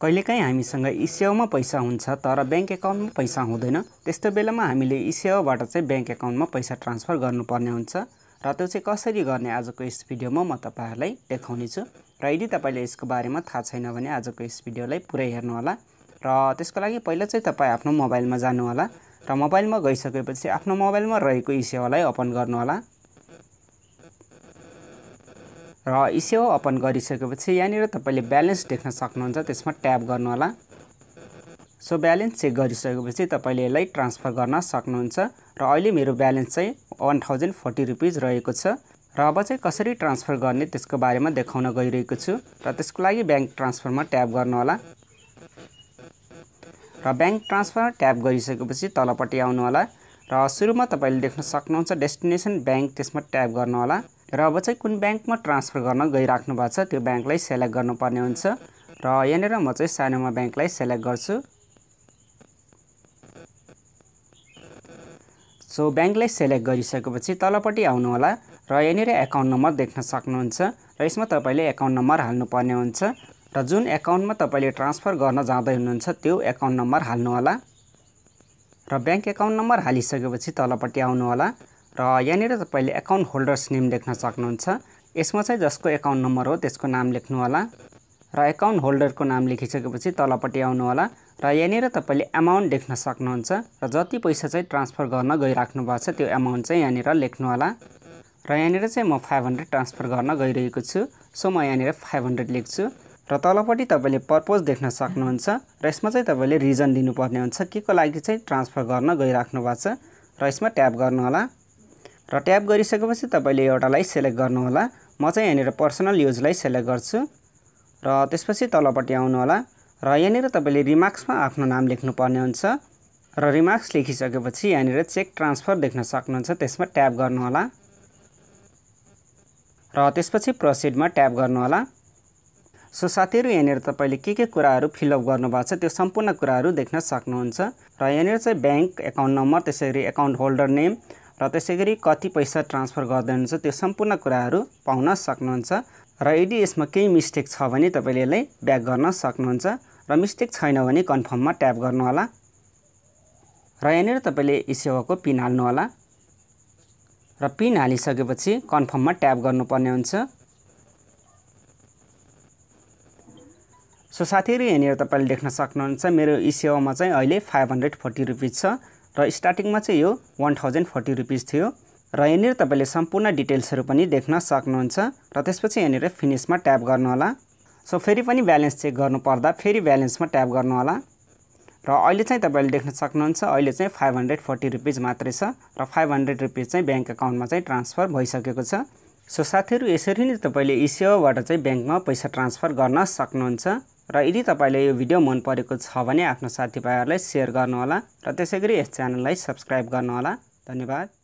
कहिलेकाहीँ हामीसँग इसिओमा पैसा हुन्छ तर ब्याङ्क एकाउन्टमा पैसा हुँदैन त्यस्तो बेलामा हामीले इसिओबाट चाहिँ ब्याङ्क एकाउन्टमा पैसा ट्रान्सफर गर्नुपर्ने हुन्छ र त्यो चाहिँ कसरी गर्ने आजको यस भिडियोमा म तपाईँहरूलाई देखाउनेछु र यदि तपाईँले यसको बारेमा थाहा छैन भने आजको यस भिडियोलाई पुरै हेर्नुहोला र त्यसको लागि पहिला चाहिँ तपाईँ आफ्नो मोबाइलमा जानुहोला र मोबाइलमा गइसकेपछि आफ्नो मोबाइलमा रहेको इसेवालाई ओपन गर्नुहोला र इसिओ ओपन गरिसकेपछि यहाँनिर तपाईँले ब्यालेन्स देख्न सक्नुहुन्छ त्यसमा ट्याप गर्नुहोला सो ब्यालेन्स चेक गरिसकेपछि तपाईँले यसलाई ट्रान्सफर गर्न सक्नुहुन्छ र अहिले मेरो ब्यालेन्स चाहिँ वान थाउजन्ड फोर्टी रुपिज रहेको छ र अब चाहिँ कसरी ट्रान्सफर गर्ने त्यसको बारेमा देखाउन गइरहेको छु र त्यसको लागि ब्याङ्क ट्रान्सफरमा ट्याप गर्नुहोला र ब्याङ्क ट्रान्सफर ट्याप गरिसकेपछि तलपट्टि आउनुहोला र सुरुमा तपाईँले देख्न सक्नुहुन्छ डेस्टिनेसन ब्याङ्क त्यसमा ट्याप गर्नुहोला र अब चाहिँ कुन ब्याङ्कमा ट्रान्सफर गर्न गइराख्नु भएको छ त्यो ब्याङ्कलाई सेलेक्ट गर्नुपर्ने हुन्छ र यहाँनिर म चाहिँ सानोमा ब्याङ्कलाई सेलेक्ट गर्छु सो ब्याङ्कलाई सेलेक्ट गरिसकेपछि तलपट्टि आउनुहोला र यहाँनिर एकाउन्ट नम्बर देख्न सक्नुहुन्छ र यसमा तपाईँले एकाउन्ट नम्बर हाल्नुपर्ने हुन्छ र जुन एकाउन्टमा तपाईँले ट्रान्सफर गर्न जाँदै हुनुहुन्छ त्यो एकाउन्ट नम्बर हाल्नुहोला र ब्याङ्क एकाउन्ट नम्बर हालिसकेपछि तलपट्टि आउनुहोला र यहाँनिर तपाईँले एकाउन्ट होल्डर्स नेम लेख्न सक्नुहुन्छ यसमा चाहिँ जसको एकाउन्ट नम्बर हो त्यसको नाम लेख्नु होला र एकाउन्ट होल्डरको नाम लेखिसकेपछि तलपट्टि होला र यहाँनिर तपाईँले एमाउन्ट लेख्न सक्नुहुन्छ र जति पैसा चाहिँ ट्रान्सफर गर्न गइराख्नु भएको छ त्यो एमाउन्ट चाहिँ यहाँनिर होला र यहाँनिर चाहिँ म फाइभ हन्ड्रेड ट्रान्सफर गर्न गइरहेको छु सो म यहाँनिर फाइभ हन्ड्रेड लेख्छु र तलपट्टि तपाईँले पर्पोज देख्न सक्नुहुन्छ र यसमा चाहिँ तपाईँले रिजन दिनुपर्ने हुन्छ के को लागि चाहिँ ट्रान्सफर गर्न गइराख्नु भएको छ र यसमा ट्याप गर्नुहोला र ट्याप गरिसकेपछि तपाईँले एउटालाई सेलेक्ट गर्नुहोला म चाहिँ यहाँनिर पर्सनल युजलाई सेलेक्ट गर्छु र त्यसपछि तलपट्टि आउनुहोला र यहाँनिर तपाईँले रिमार्क्समा आफ्नो नाम लेख्नुपर्ने हुन्छ र रिमार्क्स लेखिसकेपछि यहाँनिर चेक ट्रान्सफर देख्न सक्नुहुन्छ त्यसमा ट्याप गर्नुहोला र त्यसपछि प्रोसिडमा ट्याप गर्नुहोला सो साथीहरू यहाँनिर तपाईँले के के कुराहरू फिलअप गर्नुभएको छ त्यो सम्पूर्ण कुराहरू देख्न सक्नुहुन्छ र यहाँनिर चाहिँ ब्याङ्क एकाउन्ट नम्बर त्यसै गरी एकाउन्ट होल्डर नेम र त्यसै गरी कति पैसा ट्रान्सफर गर्दै हुनुहुन्छ त्यो सम्पूर्ण कुराहरू पाउन सक्नुहुन्छ र यदि यसमा केही मिस्टेक छ भने तपाईँले यसलाई ब्याक गर्न सक्नुहुन्छ र मिस्टेक छैन भने कन्फर्ममा ट्याप गर्नुहोला र यहाँनिर तपाईँले यी सेवाको पिन हाल्नुहोला र पिन हालिसकेपछि कन्फर्ममा ट्याप गर्नुपर्ने हुन्छ सो साथीहरू यहाँनिर तपाईँले देख्न सक्नुहुन्छ मेरो यी सेवामा चाहिँ अहिले फाइभ हन्ड्रेड फोर्टी रुपिज छ र स्टार्टिङमा चाहिँ यो वान थाउजन्ड फोर्टी रुपिस थियो र यहाँनिर तपाईँले सम्पूर्ण डिटेल्सहरू पनि देख्न सक्नुहुन्छ र त्यसपछि यहाँनिर फिनिसमा ट्याप गर्नुहोला सो फेरि पनि ब्यालेन्स चेक गर्नुपर्दा फेरि ब्यालेन्समा ट्याप गर्नुहोला र अहिले चाहिँ तपाईँले देख्न सक्नुहुन्छ अहिले चाहिँ फाइभ हन्ड्रेड फोर्टी रुपिज मात्रै छ र फाइभ हन्ड्रेड रुपिज चाहिँ ब्याङ्क एकाउन्टमा चाहिँ ट्रान्सफर भइसकेको छ सो साथीहरू यसरी नै तपाईँले इसिओबाट चाहिँ ब्याङ्कमा पैसा ट्रान्सफर गर्न सक्नुहुन्छ र यदि तपाईँलाई यो भिडियो मन परेको छ भने आफ्नो साथीभाइहरूलाई सेयर गर्नुहोला र त्यसै गरी यस च्यानललाई सब्सक्राइब गर्नुहोला धन्यवाद